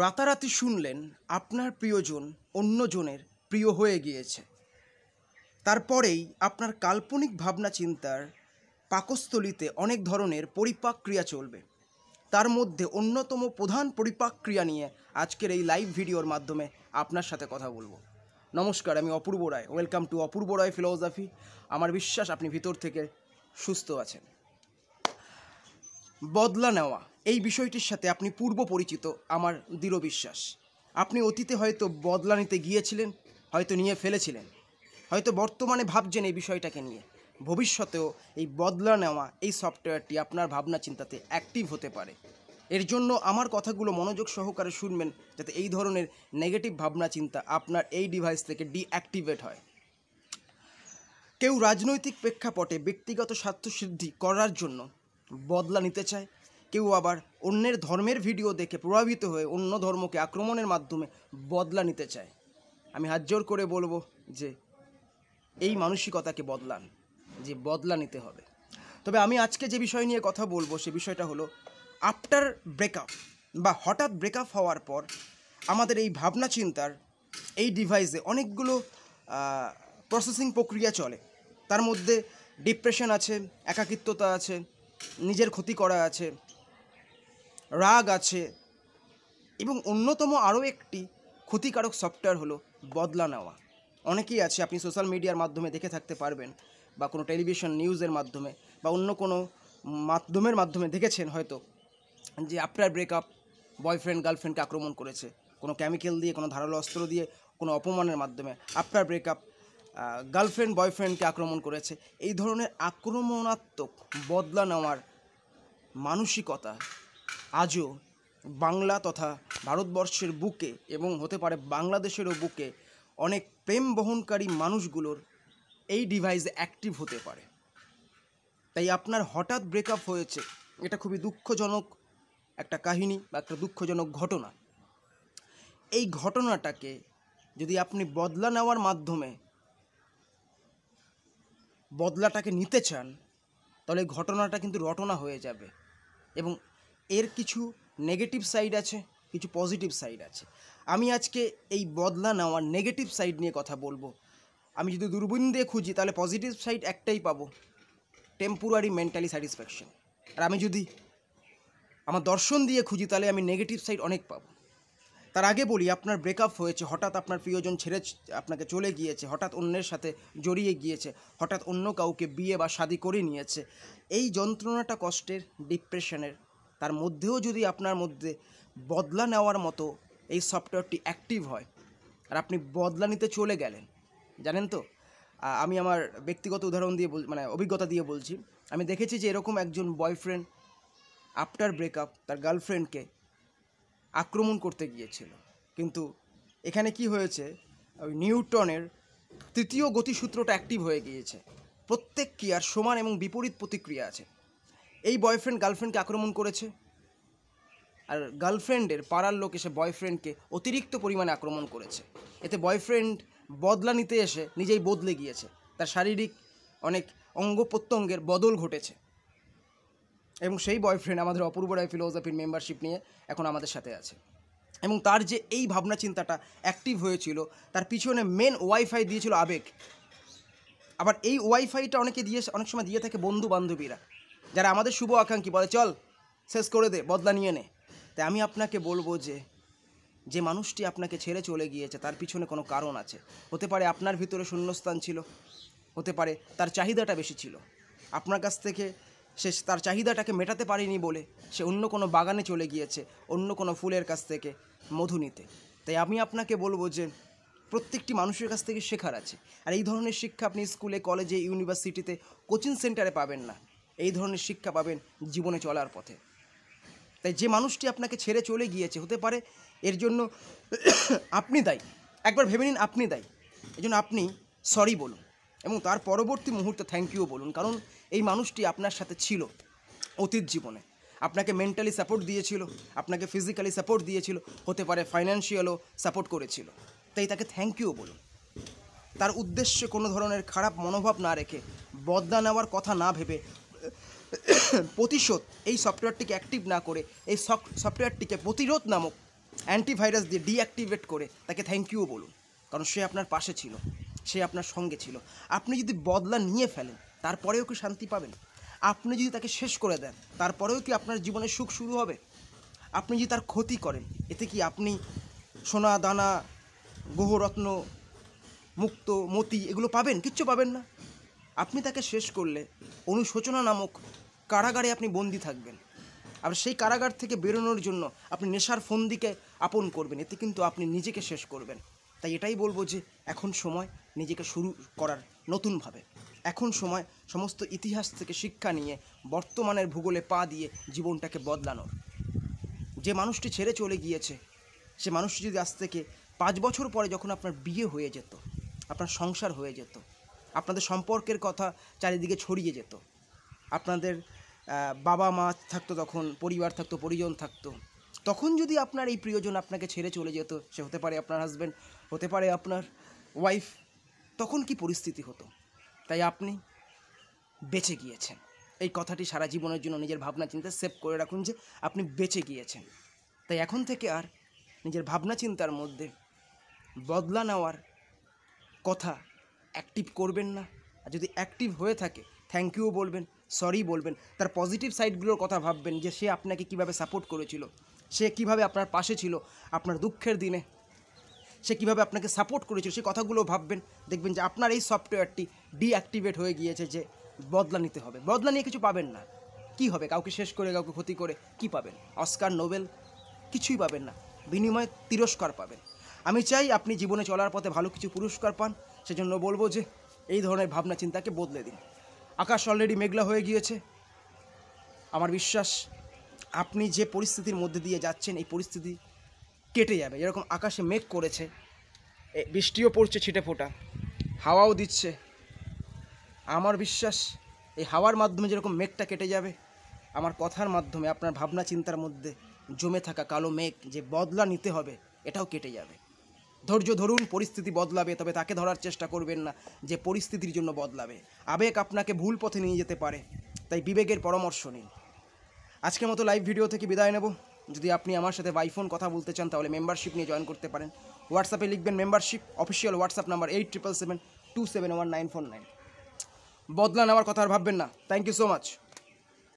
রাতারাতি শুনলেন আপনার প্রিয়জন অন্যজনের প্রিয় হয়ে গিয়েছে তারপরেই আপনার কাল্পনিক ভাবনা চিন্তার পাকস্থলিতে অনেক ধরনের পরিপাক ক্রিয়া চলবে তার মধ্যে অন্যতম প্রধান পরিপাক ক্রিয়া নিয়ে আজকের এই লাইভ ভিডিওর মাধ্যমে আপনার সাথে কথা বলবো নমস্কার আমি Apurba Roy welcome to Apurba Roy philosophy আমার বিশ্বাস আপনি ভিতর থেকে সুস্থ আছেন বদলা নেওয়া এই বিষয়টির সাথে আপনি পূর্ব পরিচিত আমার দৃঢ় বিশ্বাস আপনি অতীতে হয়তো বদলা নিতে গিয়েছিলেন হয়তো নিয়ে ফেলেছিলেন হয়তো বর্তমানে ভাবছেন এই বিষয়টাকে নিয়ে ভবিষ্যতেও এই বদলা নেওয়া এই সফটওয়্যারটি আপনার ভাবনা চিন্তাতে অ্যাক্টিভ হতে পারে এর জন্য আমার কথাগুলো মনোযোগ সহকারে শুনবেন যাতে এই ধরনের নেগেটিভ ভাবনা চিন্তা আপনার এই ডিভাইস থেকে ডিঅ্যাক্টিভেট হয় কেউ রাজনৈতিক প্রেক্ষাপটে ব্যক্তিগত স্বার্থসিদ্ধি করার জন্য বদলা নিতে চায় কেউ আবার অন্যের ধর্মের ভিডিও দেখে প্রভাবিত হয়ে অন্য ধর্মকে আক্রমণের মাধ্যমে বদলা নিতে চায় আমি হাত জোর করে বলবো যে এই মানসিকতাকে বদলান যে বদলা নিতে হবে তবে আমি আজকে যে বিষয় নিয়ে কথা বলবো সে বিষয়টা হলো আফটার ব্রেকআপ বা হঠাৎ ব্রেকআপ হওয়ার পর আমাদের এই ভাবনা চিন্তার এই ডিভাইসে অনেকগুলো প্রসেসিং প্রক্রিয়া চলে তার মধ্যে ডিপ্রেশন আছে একাকিত্বতা আছে নিজের ক্ষতি করা আছে রাগ আছে এবং অন্যতম আরও একটি ক্ষতিকারক সফটওয়্যার হলো বদলা নেওয়া অনেকেই আছে আপনি সোশ্যাল মিডিয়ার মাধ্যমে দেখে থাকতে পারবেন বা কোনো টেলিভিশন নিউজের মাধ্যমে বা অন্য কোনো মাধ্যমের মাধ্যমে দেখেছেন হয়তো যে আপনার ব্রেকআপ বয়ফ্রেন্ড গার্লফ্রেন্ডকে আক্রমণ করেছে কোনো কেমিক্যাল দিয়ে কোনো ধারালো অস্ত্র দিয়ে কোনো অপমানের মাধ্যমে আপনার ব্রেকআপ গার্লফ্রেন্ড বয়ফ্রেন্ডকে আক্রমণ করেছে এই ধরনের আক্রমণাত্মক বদলা নেওয়ার মানসিকতা আজও বাংলা তথা ভারতবর্ষের বুকে এবং হতে পারে বাংলাদেশেরও বুকে অনেক প্রেম বহনকারী মানুষগুলোর এই ডিভাইস অ্যাক্টিভ হতে পারে তাই আপনার হঠাৎ ব্রেকআপ হয়েছে এটা খুবই দুঃখজনক একটা কাহিনী বা একটা দুঃখজনক ঘটনা এই ঘটনাটাকে যদি আপনি বদলা নেওয়ার মাধ্যমে বদলাটাকে নিতে চান তাহলে ঘটনাটা কিন্তু রটনা হয়ে যাবে এবং এর কিছু নেগেটিভ সাইড আছে কিছু পজিটিভ সাইড আছে আমি আজকে এই বদলা নেওয়ার নেগেটিভ সাইড নিয়ে কথা বলবো আমি যদি দূরবীন দিয়ে খুঁজি তাহলে পজিটিভ সাইড একটাই পাবো টেম্পোরারি মেন্টালি স্যাটিসফ্যাকশন আর আমি যদি আমার দর্শন দিয়ে খুঁজি তাহলে আমি নেগেটিভ সাইড অনেক পাবো তার আগে বলি আপনার ব্রেকআপ হয়েছে হঠাৎ আপনার প্রিয়জন ছেড়ে আপনাকে চলে গিয়েছে হঠাৎ অন্যের সাথে জড়িয়ে গিয়েছে হঠাৎ অন্য কাউকে বিয়ে বা শাদি করে নিয়েছে এই যন্ত্রণাটা কষ্টের ডিপ্রেশনের তার মধ্যেও যদি আপনার মধ্যে বদলা নেওয়ার মতো এই সফটওয়্যারটি অ্যাক্টিভ হয় আর আপনি বদলা নিতে চলে গেলেন জানেন তো আমি আমার ব্যক্তিগত উদাহরণ দিয়ে বল মানে অভিজ্ঞতা দিয়ে বলছি আমি দেখেছি যে এরকম একজন বয়ফ্রেন্ড আফটার ব্রেকআপ তার গার্লফ্রেন্ডকে আক্রমণ করতে গিয়েছিল কিন্তু এখানে কি হয়েছে ওই নিউটনের তৃতীয় গতিসূত্রটা অ্যাক্টিভ হয়ে গিয়েছে প্রত্যেক ক্রিয়ার সমান এবং বিপরীত প্রতিক্রিয়া আছে এই বয়ফ্রেন্ড গার্লফ্রেন্ডকে আক্রমণ করেছে আর গার্লফ্রেন্ডের পাড়ার লোক এসে বয়ফ্রেন্ডকে অতিরিক্ত পরিমাণে আক্রমণ করেছে এতে বয়ফ্রেন্ড বদলা নিতে এসে নিজেই বদলে গিয়েছে তার শারীরিক অনেক অঙ্গ প্রত্যঙ্গের বদল ঘটেছে এবং সেই বয়ফ্রেন্ড আমাদের অপূর্ব রায় ফিলোজফির মেম্বারশিপ নিয়ে এখন আমাদের সাথে আছে এবং তার যে এই ভাবনা চিন্তাটা অ্যাক্টিভ হয়েছিল তার পিছনে মেন ওয়াইফাই দিয়েছিল আবেগ আবার এই ওয়াইফাইটা অনেকে দিয়ে অনেক সময় দিয়ে থাকে বন্ধু বান্ধবীরা যারা আমাদের শুভ আকাঙ্ক্ষী বলে চল শেষ করে দে বদলা নিয়ে নে তাই আমি আপনাকে বলবো যে যে মানুষটি আপনাকে ছেড়ে চলে গিয়েছে তার পিছনে কোনো কারণ আছে হতে পারে আপনার ভিতরে শূন্যস্থান ছিল হতে পারে তার চাহিদাটা বেশি ছিল আপনার কাছ থেকে সে তার চাহিদাটাকে মেটাতে পারেনি বলে সে অন্য কোনো বাগানে চলে গিয়েছে অন্য কোনো ফুলের কাছ থেকে মধু নিতে তাই আমি আপনাকে বলবো যে প্রত্যেকটি মানুষের কাছ থেকে শেখার আছে আর এই ধরনের শিক্ষা আপনি স্কুলে কলেজে ইউনিভার্সিটিতে কোচিং সেন্টারে পাবেন না এই ধরনের শিক্ষা পাবেন জীবনে চলার পথে তাই যে মানুষটি আপনাকে ছেড়ে চলে গিয়েছে হতে পারে এর জন্য আপনি দায়ী একবার ভেবে নিন আপনি দায়ী এই জন্য আপনি সরি বলুন এবং তার পরবর্তী মুহূর্তে থ্যাংক ইউ বলুন কারণ এই মানুষটি আপনার সাথে ছিল অতীত জীবনে আপনাকে মেন্টালি সাপোর্ট দিয়েছিল আপনাকে ফিজিক্যালি সাপোর্ট দিয়েছিল হতে পারে ফাইন্যান্সিয়ালও সাপোর্ট করেছিল তাই তাকে থ্যাংক ইউ বলুন তার উদ্দেশ্যে কোনো ধরনের খারাপ মনোভাব না রেখে বদলা নেওয়ার কথা না ভেবে প্রতিশোধ এই সফটওয়্যারটিকে অ্যাক্টিভ না করে এই সফটওয়্যারটিকে প্রতিরোধ নামক অ্যান্টিভাইরাস দিয়ে ডিঅ্যাক্টিভেট করে তাকে থ্যাংক ইউ বলুন কারণ সে আপনার পাশে ছিল সে আপনার সঙ্গে ছিল আপনি যদি বদলা নিয়ে ফেলেন তারপরেও কি শান্তি পাবেন আপনি যদি তাকে শেষ করে দেন তারপরেও কি আপনার জীবনে সুখ শুরু হবে আপনি যদি তার ক্ষতি করেন এতে কি আপনি সোনা দানা গহরত্ন মুক্ত মতি এগুলো পাবেন কিচ্ছু পাবেন না আপনি তাকে শেষ করলে অনুশোচনা নামক কারাগারে আপনি বন্দি থাকবেন আর সেই কারাগার থেকে বেরোনোর জন্য আপনি নেশার ফন্দিকে আপন করবেন এতে কিন্তু আপনি নিজেকে শেষ করবেন তাই এটাই বলবো যে এখন সময় নিজেকে শুরু করার নতুনভাবে এখন সময় সমস্ত ইতিহাস থেকে শিক্ষা নিয়ে বর্তমানের ভূগোলে পা দিয়ে জীবনটাকে বদলানোর যে মানুষটি ছেড়ে চলে গিয়েছে সে মানুষটি যদি আজ থেকে পাঁচ বছর পরে যখন আপনার বিয়ে হয়ে যেত আপনার সংসার হয়ে যেত আপনাদের সম্পর্কের কথা চারিদিকে ছড়িয়ে যেত আপনাদের বাবা মা থাকতো তখন পরিবার থাকতো পরিজন থাকতো তখন যদি আপনার এই প্রিয়জন আপনাকে ছেড়ে চলে যেত সে হতে পারে আপনার হাজব্যান্ড হতে পারে আপনার ওয়াইফ তখন কি পরিস্থিতি হতো তাই আপনি বেঁচে গিয়েছেন এই কথাটি সারা জীবনের জন্য নিজের ভাবনা চিন্তা সেভ করে রাখুন যে আপনি বেঁচে গিয়েছেন তাই এখন থেকে আর নিজের ভাবনা চিন্তার মধ্যে বদলা নেওয়ার কথা অ্যাক্টিভ করবেন না আর যদি অ্যাক্টিভ হয়ে থাকে থ্যাংক ইউ বলবেন সরি বলবেন তার পজিটিভ সাইডগুলোর কথা ভাববেন যে সে আপনাকে কিভাবে সাপোর্ট করেছিল সে কিভাবে আপনার পাশে ছিল আপনার দুঃখের দিনে সে কীভাবে আপনাকে সাপোর্ট করেছিল সেই কথাগুলো ভাববেন দেখবেন যে আপনার এই সফটওয়্যারটি ডিঅ্যাক্টিভেট হয়ে গিয়েছে যে বদলা নিতে হবে বদলা নিয়ে কিছু পাবেন না কি হবে কাউকে শেষ করে কাউকে ক্ষতি করে কি পাবেন অস্কার নোবেল কিছুই পাবেন না বিনিময়ে তিরস্কার পাবেন আমি চাই আপনি জীবনে চলার পথে ভালো কিছু পুরস্কার পান সেজন্য বলবো যে এই ধরনের ভাবনা চিন্তাকে বদলে দিন আকাশ অলরেডি মেঘলা হয়ে গিয়েছে আমার বিশ্বাস আপনি যে পরিস্থিতির মধ্যে দিয়ে যাচ্ছেন এই পরিস্থিতি কেটে যাবে যেরকম আকাশে মেঘ করেছে বৃষ্টিও পড়ছে ছিটে ফোটা হাওয়াও দিচ্ছে আমার বিশ্বাস এই হাওয়ার মাধ্যমে যেরকম মেঘটা কেটে যাবে আমার কথার মাধ্যমে আপনার ভাবনা চিন্তার মধ্যে জমে থাকা কালো মেঘ যে বদলা নিতে হবে এটাও কেটে যাবে ধৈর্য ধরুন পরিস্থিতি বদলাবে তবে তাকে ধরার চেষ্টা করবেন না যে পরিস্থিতির জন্য বদলাবে আবেগ আপনাকে ভুল পথে নিয়ে যেতে পারে তাই বিবেকের পরামর্শ নিন আজকের মতো লাইভ ভিডিও থেকে বিদায় নেব যদি আপনি আমার সাথে বাইফোন কথা বলতে চান তাহলে মেম্বারশিপ নিয়ে জয়েন করতে পারেন হোয়াটসঅ্যাপে লিখবেন membership official WhatsApp number eight triple seven two seven one nine four nine বদলা নেওয়ার কথা আর ভাববেন না থ্যাংক ইউ সো মাচ